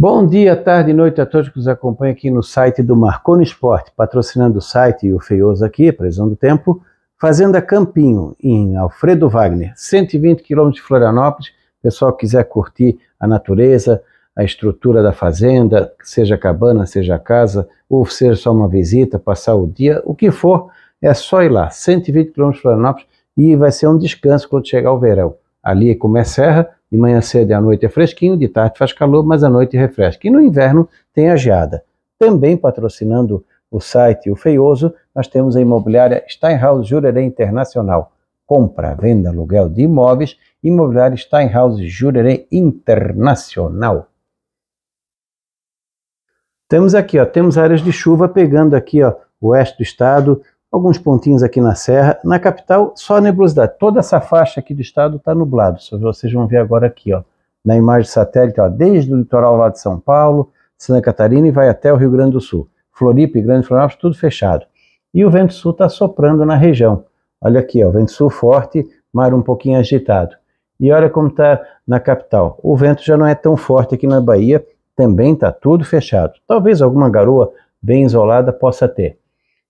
Bom dia, tarde e noite a todos que nos acompanham aqui no site do Marconi Esporte, patrocinando o site e o Feioso aqui, Previsão do Tempo, Fazenda Campinho, em Alfredo Wagner, 120 quilômetros de Florianópolis. Pessoal que quiser curtir a natureza, a estrutura da fazenda, seja cabana, seja casa, ou seja só uma visita, passar o dia, o que for, é só ir lá, 120 quilômetros de Florianópolis, e vai ser um descanso quando chegar o verão. Ali, como é serra, de manhã cedo e à noite é fresquinho, de tarde faz calor, mas à noite refresca. E no inverno tem a geada. Também patrocinando o site O Feioso, nós temos a imobiliária Steinhaus Jurerê Internacional. Compra, venda, aluguel de imóveis, imobiliária Steinhaus Jurerê Internacional. Temos aqui, ó, temos áreas de chuva pegando aqui, ó, o oeste do estado, alguns pontinhos aqui na serra. Na capital, só a nebulosidade. Toda essa faixa aqui do estado está nublado. Vocês vão ver agora aqui, ó, na imagem satélite, ó, desde o litoral lá de São Paulo, Santa Catarina e vai até o Rio Grande do Sul. Floripa e Grande Florianópolis, tudo fechado. E o vento sul está soprando na região. Olha aqui, ó, vento sul forte, mar um pouquinho agitado. E olha como está na capital. O vento já não é tão forte aqui na Bahia, também está tudo fechado. Talvez alguma garoa bem isolada possa ter.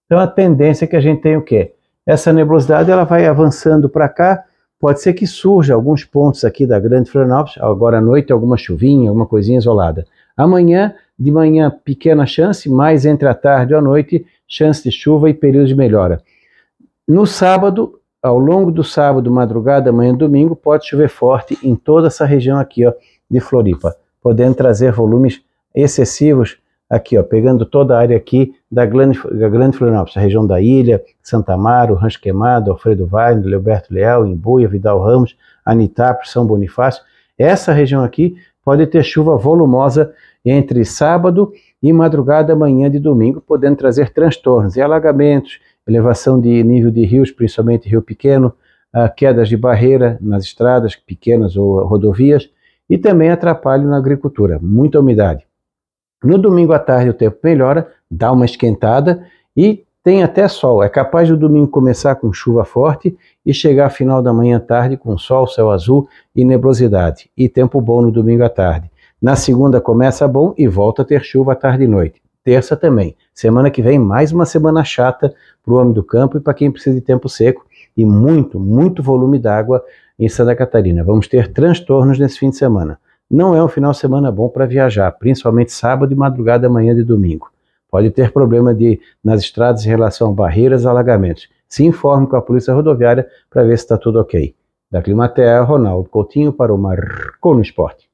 Então a tendência é que a gente tem o quê? Essa nebulosidade ela vai avançando para cá, pode ser que surja alguns pontos aqui da Grande Florianópolis, agora à noite alguma chuvinha, alguma coisinha isolada. Amanhã, de manhã, pequena chance, mais entre a tarde ou a noite, chance de chuva e período de melhora. No sábado, ao longo do sábado, madrugada, manhã, domingo, pode chover forte em toda essa região aqui ó, de Floripa, podendo trazer volumes excessivos aqui, ó, pegando toda a área aqui da Grande, da grande Florianópolis, a região da Ilha, Santa Amaro, Rancho Queimado, Alfredo Vale, Leoberto Leal, Embuia, Vidal Ramos, Anitap, São Bonifácio. Essa região aqui pode ter chuva volumosa entre sábado e madrugada amanhã de domingo, podendo trazer transtornos e alagamentos, elevação de nível de rios, principalmente rio pequeno, ah, quedas de barreira nas estradas pequenas ou rodovias e também atrapalho na agricultura, muita umidade. No domingo à tarde o tempo melhora, dá uma esquentada e tem até sol. É capaz do domingo começar com chuva forte e chegar ao final da manhã à tarde com sol, céu azul e nebulosidade. E tempo bom no domingo à tarde. Na segunda começa bom e volta a ter chuva à tarde e noite. Terça também. Semana que vem, mais uma semana chata para o homem do campo e para quem precisa de tempo seco e muito, muito volume d'água em Santa Catarina. Vamos ter transtornos nesse fim de semana não é um final de semana bom para viajar, principalmente sábado e madrugada, manhã de domingo. Pode ter problema de nas estradas em relação a barreiras, alagamentos. Se informe com a Polícia Rodoviária para ver se está tudo ok. Da Climatea, Ronaldo Coutinho para o Marco no Esporte.